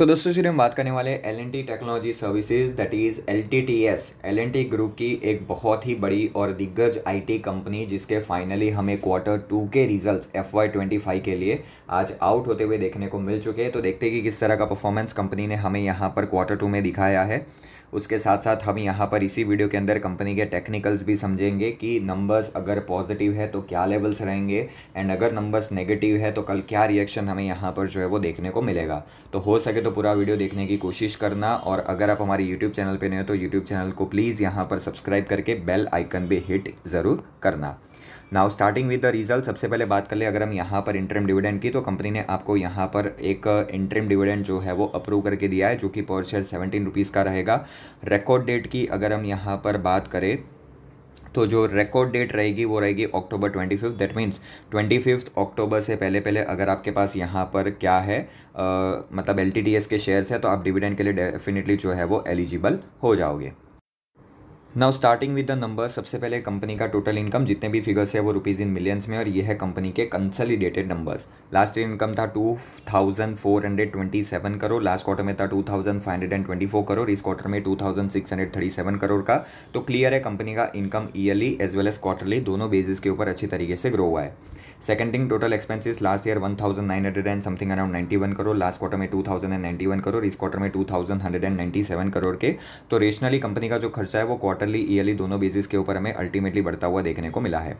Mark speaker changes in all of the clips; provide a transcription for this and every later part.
Speaker 1: तो दोस्तों इसलिए हम बात करने वाले L N T technology services that is L T T S L N T group की एक बहुत ही बड़ी और दिग्गज आई टी कंपनी जिसके फाइनली हमें क्वार्टर टू के result F Y twenty five के लिए आज आउट होते हुए देखने को मिल चुके हैं तो देखते हैं कि किस तरह का परफॉर्मेंस कंपनी ने हमें यहाँ पर क्वार्टर टू में दिखाया है उसके साथ साथ हम यहाँ पर इसी वीडियो के अंदर कंपनी के टेक्निकल्स भी समझेंगे कि नंबर्स अगर पॉजिटिव है तो क्या लेवल्स रहेंगे एंड अगर नंबर्स नेगेटिव है तो कल क्या रिएक्शन हमें यहाँ पर जो है वो देखने को मिलेगा तो हो सके तो तो पूरा वीडियो देखने की कोशिश करना और अगर आप हमारे यूट्यूब चैनल पर नए हो तो यूट्यूब चैनल को प्लीज़ यहाँ पर सब्सक्राइब करके बेल आइकन भी हिट ज़रूर करना now starting with the result सबसे पहले बात कर ले अगर हम यहाँ पर इंटरम डिविडेंड की तो कंपनी ने आपको यहाँ पर एक इंटरम डिविडेंड जो है वो अप्रूव करके दिया है जो कि पर शेयर सेवेंटीन रुपीज़ का रहेगा रिकॉर्ड डेट की अगर हम यहाँ पर बात करें तो जो रिकॉर्ड डेट रहेगी वो रहेगी October twenty fifth that means twenty fifth October से पहले पहले अगर आपके पास यहाँ पर क्या है आ, मतलब एल के शेयर्स है तो आप डिविडेंड के लिए डेफिनेटली जो है वो एलिजिबल हो जाओगे now starting with the number सबसे पहले कंपनी का टोटल इनकम जितने भी फिगर्स है वो रुपीज़ इन मिलियंस में और ये है कंपनी के consolidated numbers last year income था two thousand four hundred twenty seven crore last quarter में था two thousand five hundred and twenty four crore इस क्वार्टर में two thousand six hundred thirty seven crore का तो क्लियर है कंपनी का income yearly as well as quarterly दोनों बेसिस के ऊपर अच्छी तरीके से ग्रो हुआ है second thing total expenses last year one thousand nine hundred and something around ninety one crore last quarter में two thousand and ninety one crore इस क्वार्टर में two thousand hundred and ninety seven crore के तो रेशनली कंपनी का जो खर्चा है वो क्वार्टर क्वार्टरली ईयरली दोनों बेसिस के ऊपर हमें अल्टीमेटली बढ़ता हुआ देखने को मिला है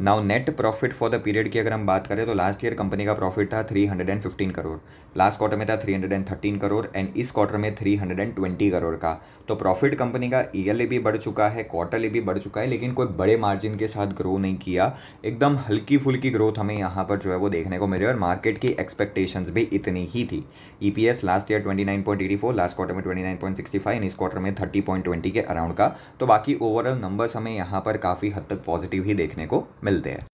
Speaker 1: now net profit for the period की अगर हम बात करें तो लास्ट ईयर कंपनी का प्रॉफिट था 315 करोड़ लास्ट क्वार्टर में था 313 करोड़ एंड इस क्वार्टर में 320 करोड़ का तो प्रॉफिट कंपनी का ईयरली भी बढ़ चुका है क्वार्टरली भी बढ़ चुका है लेकिन कोई बड़े मार्जिन के साथ ग्रो नहीं किया एकदम हल्की फुल्की ग्रोथ हमें यहाँ पर जो है वो देखने को मिली और मार्केट की एक्सपेक्टेशंस भी इतनी ही थी ई last year twenty last quarter में ट्वेंटी एंड इस क्वार्टर में थर्टी के अराउंड का तो बाकी ओवरऑल नंबर्स हमें यहाँ पर काफ़ी हद तक पॉजिटिव ही देखने को मिलते हैं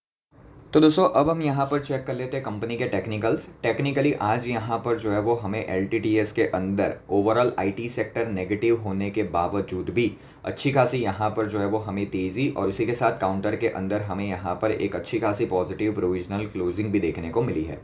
Speaker 1: तो दोस्तों अब हम यहाँ पर चेक कर लेते हैं कंपनी के टेक्निकल्स टेक्निकली आज यहाँ पर जो है वो हमें एल के अंदर ओवरऑल आईटी सेक्टर नेगेटिव होने के बावजूद भी अच्छी खासी यहाँ पर जो है वो हमें तेज़ी और इसी के साथ काउंटर के अंदर हमें यहाँ पर एक अच्छी खासी पॉजिटिव प्रोविजनल क्लोजिंग भी देखने को मिली है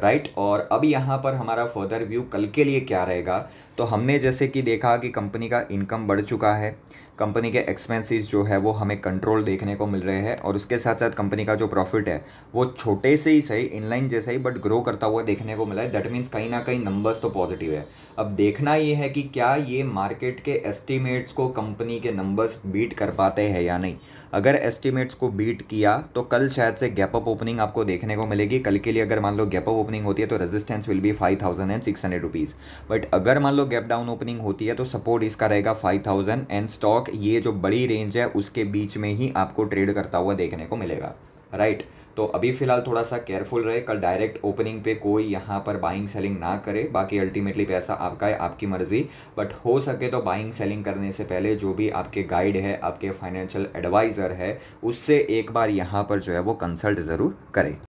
Speaker 1: राइट right? और अब यहाँ पर हमारा फर्दर व्यू कल के लिए क्या रहेगा तो हमने जैसे कि देखा कि कंपनी का इनकम बढ़ चुका है कंपनी के एक्सपेंसेस जो है वो हमें कंट्रोल देखने को मिल रहे हैं और उसके साथ साथ कंपनी का जो प्रॉफिट है वो छोटे से ही सही इनलाइन जैसा ही बट ग्रो करता हुआ देखने को मिला है दैट मीन्स कहीं ना कहीं नंबर्स तो पॉजिटिव है अब देखना ये है कि क्या ये मार्केट के एस्टिमेट्स को कंपनी के नंबर्स बीट कर पाते हैं या नहीं अगर एस्टिमेट्स को बीट किया तो कल शायद से गैप अप ओपनिंग आपको देखने को मिलेगी कल के लिए अगर मान लो गैप अप ओपनिंग होती है तो resistance will be five thousand and six hundred rupees but अगर मान लो गैप डाउन ओपनिंग होती है तो सपोर्ट इसका रहेगा फाइव थाउजेंड एंड स्टॉक ये जो बड़ी रेंज है उसके बीच में ही आपको ट्रेड करता हुआ देखने को मिलेगा राइट right. तो अभी फिलहाल थोड़ा सा केयरफुल रहे कल डायरेक्ट ओपनिंग पे कोई यहाँ पर बाइंग सेलिंग ना करे बाकी अल्टीमेटली पैसा आपका है आपकी मर्जी बट हो सके तो बाइंग सेलिंग करने से पहले जो भी आपके गाइड है आपके फाइनेंशियल एडवाइज़र है उससे एक बार यहाँ पर जो है वो कंसल्ट ज़रूर करें